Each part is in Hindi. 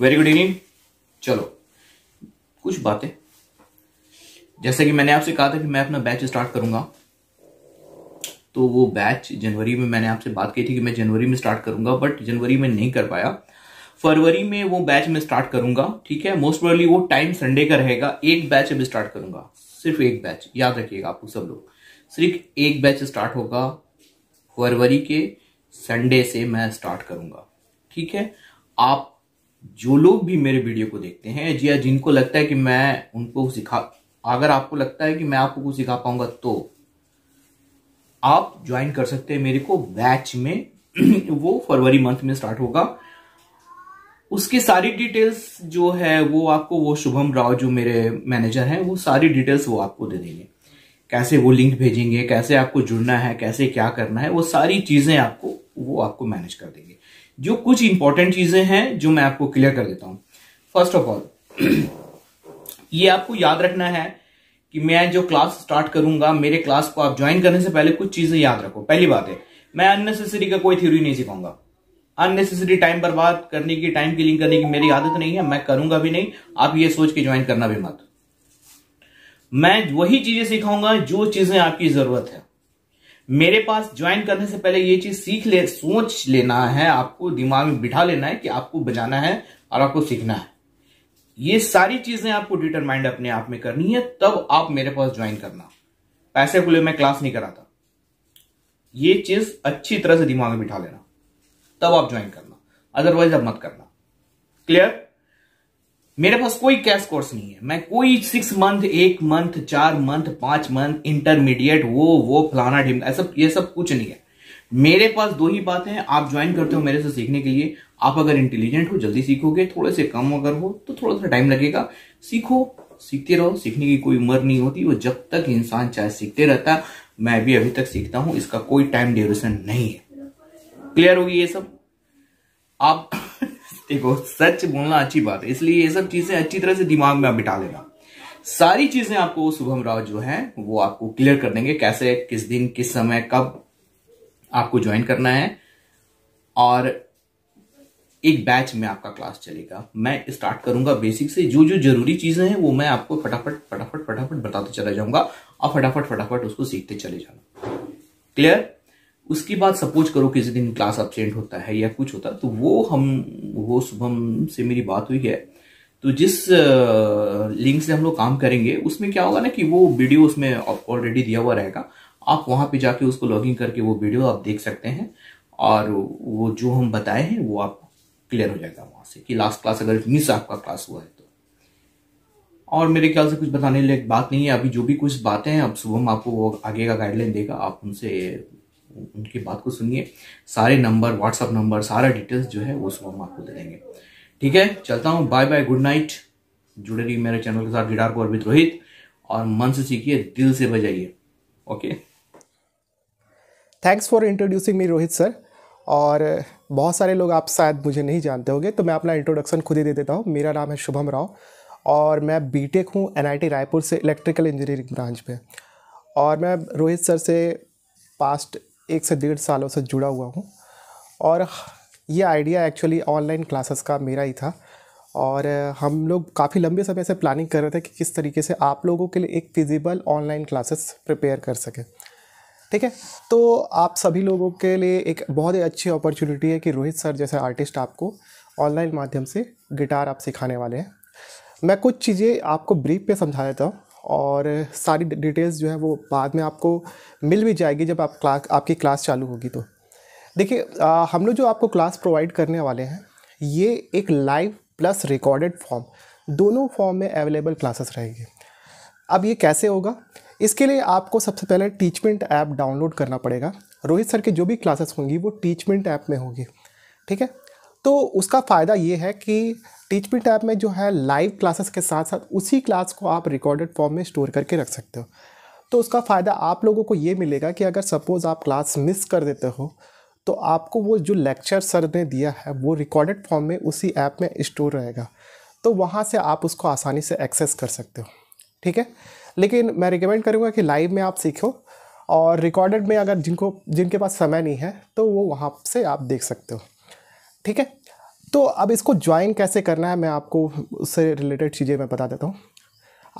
वेरी गुड इवनिंग चलो कुछ बातें जैसे कि मैंने आपसे कहा था कि मैं अपना बैच स्टार्ट करूंगा तो वो बैच जनवरी में मैंने आपसे बात की थी कि मैं जनवरी में स्टार्ट करूंगा बट जनवरी में नहीं कर पाया फरवरी में वो बैच में स्टार्ट करूंगा ठीक है मोस्ट प्रोबली वो टाइम संडे का रहेगा एक बैच अब स्टार्ट करूंगा सिर्फ एक बैच याद रखिएगा आप सब लोग सिर्फ एक बैच स्टार्ट होगा फरवरी के संडे से मैं स्टार्ट करूंगा ठीक है आप जो लोग भी मेरे वीडियो को देखते हैं या जिनको लगता है कि मैं उनको सिखा अगर आपको लगता है कि मैं आपको कुछ सिखा पाऊंगा तो आप ज्वाइन कर सकते हैं मेरे को बैच में वो फरवरी मंथ में स्टार्ट होगा उसकी सारी डिटेल्स जो है वो आपको वो शुभम राव जो मेरे मैनेजर हैं वो सारी डिटेल्स वो आपको दे देंगे कैसे वो लिंक भेजेंगे कैसे आपको जुड़ना है कैसे क्या करना है वो सारी चीजें आपको वो आपको मैनेज कर देंगे जो कुछ इंपॉर्टेंट चीजें हैं जो मैं आपको क्लियर कर देता हूं फर्स्ट ऑफ ऑल ये आपको याद रखना है कि मैं जो क्लास स्टार्ट करूंगा मेरे क्लास को आप ज्वाइन करने से पहले कुछ चीजें याद रखो पहली बात है मैं अननेसेसरी का कोई थ्योरी नहीं सिखाऊंगा अननेसेसरी टाइम बर्बाद करने की टाइम किलिंग करने की मेरी आदत नहीं है मैं करूंगा भी नहीं आप ये सोच के ज्वाइन करना भी मत मैं वही चीजें सिखाऊंगा जो चीजें आपकी जरूरत है मेरे पास ज्वाइन करने से पहले ये चीज सीख ले सोच लेना है आपको दिमाग में बिठा लेना है कि आपको बजाना है और आपको सीखना है ये सारी चीजें आपको डिटरमाइंड अपने आप में करनी है तब आप मेरे पास ज्वाइन करना पैसे को मैं क्लास नहीं कराता ये चीज अच्छी तरह से दिमाग में बिठा लेना तब आप ज्वाइन करना अदरवाइज आप मत करना क्लियर मेरे पास कोई कैश कोर्स नहीं है मैं कोई सिक्स मंथ एक मंथ चार मंथ पांच मंथ इंटरमीडिएट वो वो फलाना ढिम ऐसा ये सब कुछ नहीं है मेरे पास दो ही बातें हैं आप ज्वाइन करते हो मेरे से सीखने के लिए आप अगर इंटेलिजेंट हो जल्दी सीखोगे थोड़े से कम अगर हो तो थोड़ा सा टाइम लगेगा सीखो सीखते रहो सीखने की कोई उम्र नहीं होती वो जब तक इंसान चाहे सीखते रहता मैं भी अभी तक सीखता हूं इसका कोई टाइम ड्यूरेशन नहीं है क्लियर होगी ये सब आप देखो सच बोलना अच्छी बात है इसलिए ये सब चीजें अच्छी तरह से दिमाग में आप बिठा लेना सारी चीजें आपको शुभम राव जो है वो आपको क्लियर कर देंगे कैसे किस दिन किस समय कब आपको ज्वाइन करना है और एक बैच में आपका क्लास चलेगा मैं स्टार्ट करूंगा बेसिक से जो जो जरूरी चीजें हैं वो मैं आपको फटाफट फटाफट फटाफट बताते चला जाऊंगा और फटाफट फटाफट उसको सीखते चले जाना क्लियर उसके बाद सपोज करो किसी दिन क्लास एबसेंट होता है या कुछ होता है तो वो हम वो शुभम से मेरी बात हुई है तो जिस लिंक से हम लोग काम करेंगे उसमें क्या होगा ना कि वो वीडियो उसमें ऑलरेडी दिया हुआ रहेगा आप वहां पे जाके उसको लॉगिन करके वो वीडियो आप देख सकते हैं और वो जो हम बताए हैं वो आप क्लियर हो जाएगा वहां से कि लास्ट क्लास अगर मिस आपका क्लास हुआ है तो और मेरे ख्याल से कुछ बताने लायक बात नहीं है अभी जो भी कुछ बातें हैं अब शुभम आपको वो आगे का गाइडलाइन देगा आप उनसे उनकी बात को सुनिए सारे नंबर व्हाट्सअप नंबर सारा डिटेल्स जो है वो सुबह हम आपको दे देंगे ठीक है चलता हूँ बाय बाय गुड नाइट जुड़े रही मेरे चैनल के साथ गिटार को अरविंद रोहित और मन से सीखिए दिल से बजाइए okay thanks for introducing me Rohit sir और बहुत सारे लोग आप शायद मुझे नहीं जानते होंगे तो मैं अपना इंट्रोडक्शन खुद ही दे देता हूँ मेरा नाम है शुभम राव और मैं बीटेक हूँ एनआईटी रायपुर से इलेक्ट्रिकल इंजीनियरिंग ब्रांच में और मैं रोहित सर से पास्ट एक से डेढ़ सालों से जुड़ा हुआ हूँ और ये आइडिया एक्चुअली ऑनलाइन क्लासेस का मेरा ही था और हम लोग काफ़ी लंबे समय से प्लानिंग कर रहे थे कि किस तरीके से आप लोगों के लिए एक फिजिबल ऑनलाइन क्लासेस प्रिपेयर कर सकें ठीक है तो आप सभी लोगों के लिए एक बहुत ही अच्छी अपॉर्चुनिटी है कि रोहित सर जैसे आर्टिस्ट आपको ऑनलाइन माध्यम से गिटार आप सिखाने वाले हैं मैं कुछ चीज़ें आपको ब्रीफ पे समझा देता हूँ और सारी डिटेल्स जो है वो बाद में आपको मिल भी जाएगी जब आप क्लास आपकी क्लास चालू होगी तो देखिए हम लोग जो आपको क्लास प्रोवाइड करने वाले हैं ये एक लाइव प्लस रिकॉर्डेड फॉर्म दोनों फॉर्म में अवेलेबल क्लासेस रहेगी अब ये कैसे होगा इसके लिए आपको सबसे पहले टीचमेंट ऐप डाउनलोड करना पड़ेगा रोहित सर के जो भी क्लासेस होंगी वो टीचमेंट ऐप में होगी ठीक है तो उसका फ़ायदा ये है कि टीच पी टैप में जो है लाइव क्लासेस के साथ साथ उसी क्लास को आप रिकॉर्डेड फॉर्म में स्टोर करके रख सकते हो तो उसका फ़ायदा आप लोगों को ये मिलेगा कि अगर सपोज़ आप क्लास मिस कर देते हो तो आपको वो जो लेक्चर सर ने दिया है वो रिकॉर्डेड फॉर्म में उसी ऐप में स्टोर रहेगा तो वहाँ से आप उसको आसानी से एक्सेस कर सकते हो ठीक है लेकिन मैं रिकमेंड करूँगा कि लाइव में आप सीखो और रिकॉर्डेड में अगर जिनको जिनके पास समय नहीं है तो वो वहाँ से आप देख सकते हो ठीक है तो अब इसको ज्वाइन कैसे करना है मैं आपको उससे रिलेटेड चीज़ें मैं बता देता हूँ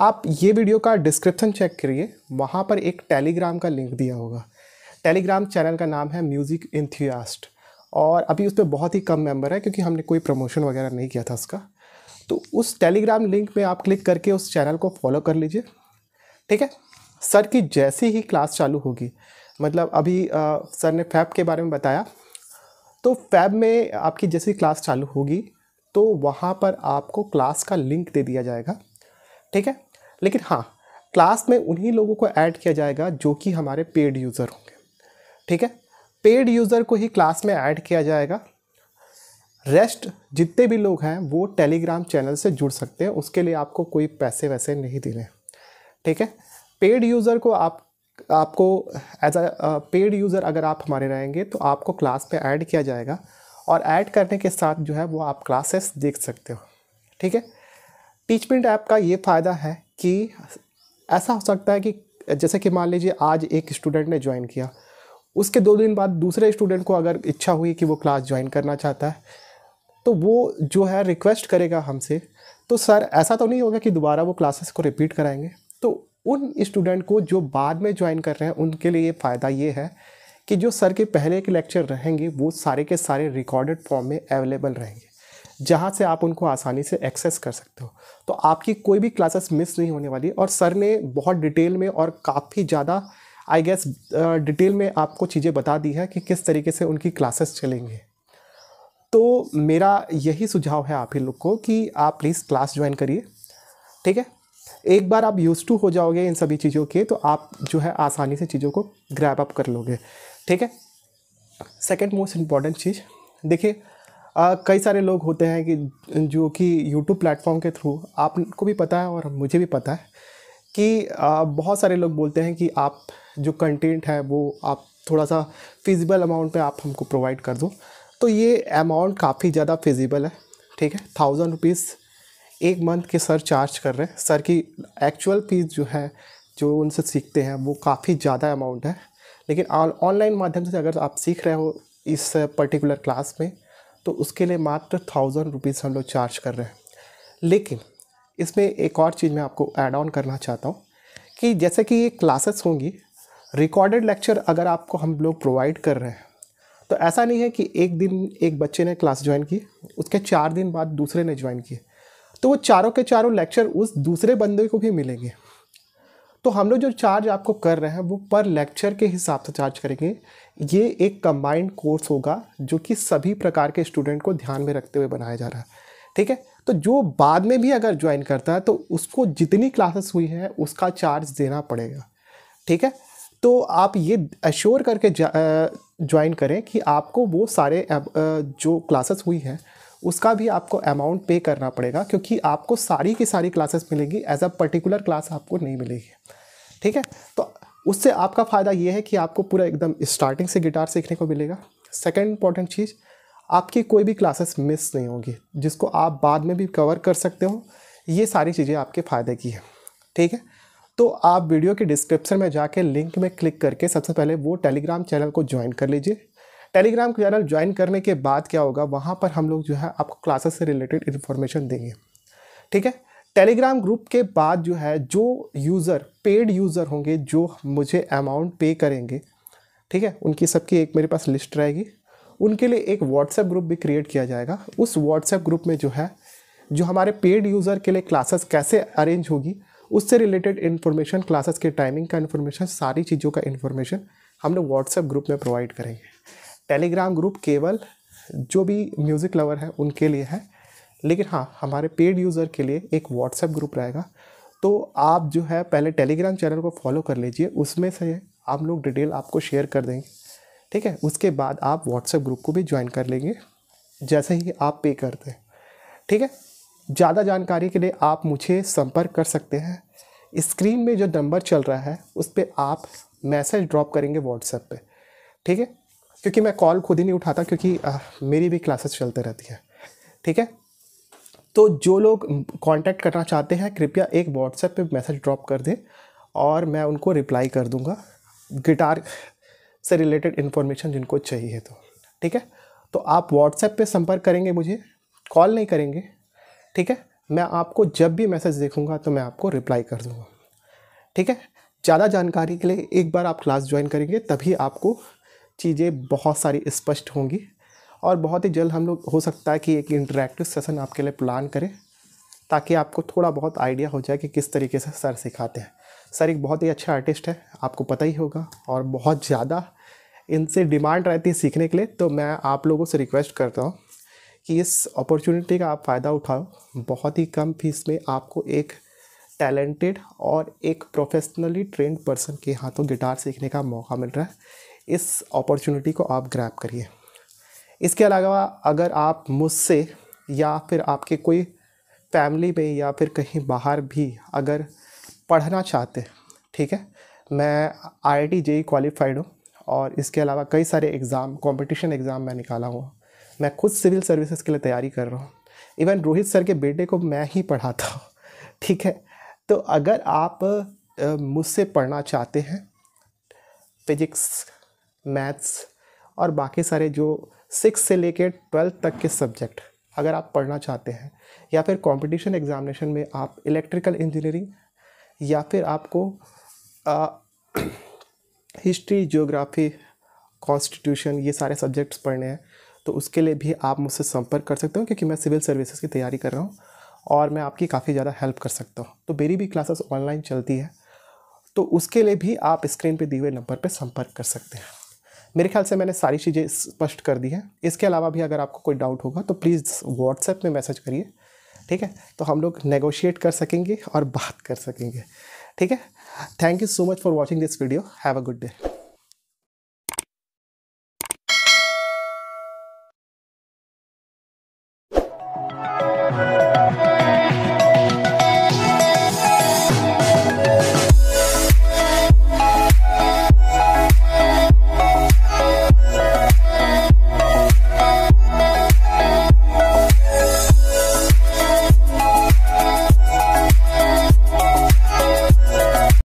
आप ये वीडियो का डिस्क्रिप्शन चेक करिए वहाँ पर एक टेलीग्राम का लिंक दिया होगा टेलीग्राम चैनल का नाम है म्यूज़िक इंथियास्ट और अभी उस पर बहुत ही कम मेंबर है क्योंकि हमने कोई प्रमोशन वगैरह नहीं किया था उसका तो उस टेलीग्राम लिंक में आप क्लिक करके उस चैनल को फॉलो कर लीजिए ठीक है सर की जैसी ही क्लास चालू होगी मतलब अभी आ, सर ने फैप के बारे में बताया तो फैब में आपकी जैसी क्लास चालू होगी तो वहाँ पर आपको क्लास का लिंक दे दिया जाएगा ठीक है लेकिन हाँ क्लास में उन्हीं लोगों को ऐड किया जाएगा जो कि हमारे पेड यूज़र होंगे ठीक है पेड यूज़र को ही क्लास में ऐड किया जाएगा रेस्ट जितने भी लोग हैं वो टेलीग्राम चैनल से जुड़ सकते हैं उसके लिए आपको कोई पैसे वैसे नहीं देने ठीक है पेड यूज़र को आप आपको एज अ पेड यूज़र अगर आप हमारे रहेंगे तो आपको क्लास पे ऐड किया जाएगा और ऐड करने के साथ जो है वो आप क्लासेस देख सकते हो ठीक है टीचमेंट ऐप का ये फ़ायदा है कि ऐसा हो सकता है कि जैसे कि मान लीजिए आज एक स्टूडेंट ने ज्वाइन किया उसके दो दिन बाद दूसरे स्टूडेंट को अगर इच्छा हुई कि वो क्लास ज्वाइन करना चाहता है तो वो जो है रिक्वेस्ट करेगा हमसे तो सर ऐसा तो नहीं होगा कि दोबारा वो क्लासेस को रिपीट कराएंगे तो उन स्टूडेंट को जो बाद में ज्वाइन कर रहे हैं उनके लिए फ़ायदा ये है कि जो सर के पहले के लेक्चर रहेंगे वो सारे के सारे रिकॉर्डेड फॉर्म में अवेलेबल रहेंगे जहाँ से आप उनको आसानी से एक्सेस कर सकते हो तो आपकी कोई भी क्लासेस मिस नहीं होने वाली और सर ने बहुत डिटेल में और काफ़ी ज़्यादा आई गेस डिटेल में आपको चीज़ें बता दी है कि किस तरीके से उनकी क्लासेस चलेंगे तो मेरा यही सुझाव है आप ही लोग को कि आप प्लीज़ क्लास ज्वाइन करिए ठीक है एक बार आप यूज़ टू हो जाओगे इन सभी चीज़ों के तो आप जो है आसानी से चीज़ों को ग्रैप अप कर लोगे ठीक है सेकेंड मोस्ट इम्पॉर्टेंट चीज़ देखिए कई सारे लोग होते हैं कि जो कि यूट्यूब प्लेटफॉर्म के थ्रू आपको भी पता है और मुझे भी पता है कि आ, बहुत सारे लोग बोलते हैं कि आप जो कंटेंट है वो आप थोड़ा सा फिजिबल अमाउंट पे आप हमको प्रोवाइड कर दो तो ये अमाउंट काफ़ी ज़्यादा फिजिबल है ठीक है थाउजेंड रुपीज़ एक मंथ के सर चार्ज कर रहे हैं सर की एक्चुअल फीस जो है जो उनसे सीखते हैं वो काफ़ी ज़्यादा अमाउंट है लेकिन ऑनलाइन माध्यम से अगर आप सीख रहे हो इस पर्टिकुलर क्लास में तो उसके लिए मात्र थाउजेंड रुपीज़ हम लोग चार्ज कर रहे हैं लेकिन इसमें एक और चीज़ मैं आपको ऐड ऑन करना चाहता हूँ कि जैसे कि ये क्लासेस होंगी रिकॉर्डेड लेक्चर अगर आपको हम लोग प्रोवाइड कर रहे हैं तो ऐसा नहीं है कि एक दिन एक बच्चे ने क्लास ज्वाइन की उसके चार दिन बाद दूसरे ने ज्वाइन किए तो वो चारों के चारों लेक्चर उस दूसरे बंदे को भी मिलेंगे तो हम लोग जो चार्ज आपको कर रहे हैं वो पर लेक्चर के हिसाब से चार्ज करेंगे ये एक कंबाइंड कोर्स होगा जो कि सभी प्रकार के स्टूडेंट को ध्यान में रखते हुए बनाया जा रहा है ठीक है तो जो बाद में भी अगर ज्वाइन करता है तो उसको जितनी क्लासेस हुई हैं उसका चार्ज देना पड़ेगा ठीक है तो आप ये अश्योर करके ज्वाइन करें कि आपको वो सारे जो क्लासेस हुई हैं उसका भी आपको अमाउंट पे करना पड़ेगा क्योंकि आपको सारी की सारी क्लासेस मिलेंगी एज अ पर्टिकुलर क्लास आपको नहीं मिलेगी ठीक है तो उससे आपका फ़ायदा ये है कि आपको पूरा एकदम स्टार्टिंग से गिटार सीखने को मिलेगा सेकेंड इंपॉर्टेंट चीज़ आपकी कोई भी क्लासेस मिस नहीं होगी जिसको आप बाद में भी कवर कर सकते हो ये सारी चीज़ें आपके फ़ायदे की है ठीक है तो आप वीडियो के डिस्क्रिप्शन में जाके लिंक में क्लिक करके सबसे पहले वो टेलीग्राम चैनल को ज्वाइन कर लीजिए टेलीग्राम चैनल ज्वाइन करने के बाद क्या होगा वहाँ पर हम लोग जो है आपको क्लासेस से रिलेटेड इन्फॉर्मेशन देंगे ठीक है टेलीग्राम ग्रुप के बाद जो है जो यूज़र पेड यूज़र होंगे जो मुझे अमाउंट पे करेंगे ठीक है उनकी सबकी एक मेरे पास लिस्ट रहेगी उनके लिए एक व्हाट्सएप ग्रुप भी क्रिएट किया जाएगा उस व्हाट्सएप ग्रुप में जो है जो हमारे पेड यूज़र के लिए क्लासेस कैसे अरेंज होगी उससे रिलेटेड इन्फॉर्मेशन क्लासेस के टाइमिंग का इन्फॉर्मेशन सारी चीज़ों का इन्फॉर्मेशन हम लोग व्हाट्सएप ग्रुप में प्रोवाइड करेंगे टेलीग्राम ग्रुप केवल जो भी म्यूज़िक लवर है उनके लिए है लेकिन हाँ हमारे पेड यूज़र के लिए एक व्हाट्सएप ग्रुप रहेगा तो आप जो है पहले टेलीग्राम चैनल को फॉलो कर लीजिए उसमें से आप लोग डिटेल आपको शेयर कर देंगे ठीक है उसके बाद आप व्हाट्सएप ग्रुप को भी ज्वाइन कर लेंगे जैसे ही आप पे करते हैं ठीक है ज़्यादा जानकारी के लिए आप मुझे संपर्क कर सकते हैं स्क्रीन में जो नंबर चल रहा है उस पर आप मैसेज ड्रॉप करेंगे व्हाट्सएप पे ठीक है क्योंकि मैं कॉल खुद ही नहीं उठाता क्योंकि आ, मेरी भी क्लासेस चलते रहती है ठीक है तो जो लोग कांटेक्ट करना चाहते हैं कृपया एक व्हाट्सएप पे मैसेज ड्रॉप कर दें और मैं उनको रिप्लाई कर दूंगा गिटार से रिलेटेड इन्फॉर्मेशन जिनको चाहिए तो ठीक है तो आप व्हाट्सएप पे संपर्क करेंगे मुझे कॉल नहीं करेंगे ठीक है मैं आपको जब भी मैसेज देखूंगा तो मैं आपको रिप्लाई कर दूंगा ठीक है ज़्यादा जानकारी के लिए एक बार आप क्लास ज्वाइन करेंगे तभी आपको चीज़ें बहुत सारी स्पष्ट होंगी और बहुत ही जल्द हम लोग हो सकता है कि एक इंटरेक्टिव सेशन आपके लिए प्लान करें ताकि आपको थोड़ा बहुत आइडिया हो जाए कि किस तरीके से सर सिखाते हैं सर एक बहुत ही अच्छा आर्टिस्ट है आपको पता ही होगा और बहुत ज़्यादा इनसे डिमांड रहती है सीखने के लिए तो मैं आप लोगों से रिक्वेस्ट करता हूँ कि इस अपॉर्चुनिटी का आप फ़ायदा उठाओ बहुत ही कम फीस में आपको एक टैलेंटेड और एक प्रोफेशनली ट्रेंड पर्सन के हाथों गिटार सीखने का मौका मिल रहा है इस अपॉर्चुनिटी को आप ग्रैप करिए इसके अलावा अगर आप मुझसे या फिर आपके कोई फैमिली में या फिर कहीं बाहर भी अगर पढ़ना चाहते ठीक है मैं I I T JEE qualified हूँ और इसके अलावा कई सारे एग्ज़ाम कंपटीशन एग्ज़ाम मैं निकाला हुआ मैं खुद सिविल सर्विसेज के लिए तैयारी कर रहा हूँ इवन रोहित सर के बेटे को मैं ही पढ़ाता हूँ ठीक है तो अगर आप मुझसे पढ़ना चाहते हैं फिजिक्स मैथ्स और बाकी सारे जो सिक्स से लेकर ट्वेल्थ तक के सब्जेक्ट अगर आप पढ़ना चाहते हैं या फिर कंपटीशन एग्जामिनेशन में आप इलेक्ट्रिकल इंजीनियरिंग या फिर आपको आ, हिस्ट्री जियोग्राफी कॉन्स्टिट्यूशन ये सारे सब्जेक्ट्स पढ़ने हैं तो उसके लिए भी आप मुझसे संपर्क कर सकते हो क्योंकि मैं सिविल सर्विसेज की तैयारी कर रहा हूँ और मैं आपकी काफ़ी ज़्यादा हेल्प कर सकता हूँ तो मेरी भी क्लासेस ऑनलाइन चलती है तो उसके लिए भी आप स्क्रीन पे दिए हुए नंबर पर संपर्क कर सकते हैं मेरे ख्याल से मैंने सारी चीज़ें स्पष्ट कर दी है इसके अलावा भी अगर आपको कोई डाउट होगा तो प्लीज़ व्हाट्सएप में मैसेज करिए ठीक है तो हम लोग नेगोशिएट कर सकेंगे और बात कर सकेंगे ठीक है thank you so much for watching this video have a good day